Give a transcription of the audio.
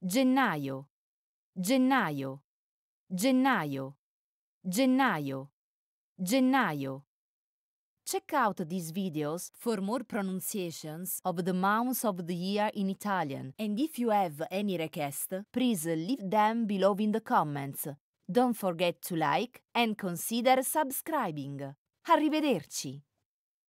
gennaio, gennaio, gennaio, gennaio, gennaio. Check out these videos for more pronunciations of the months of the year in Italian and if you have any request, please leave them below in the comments. Don't forget to like and consider subscribing. Arrivederci!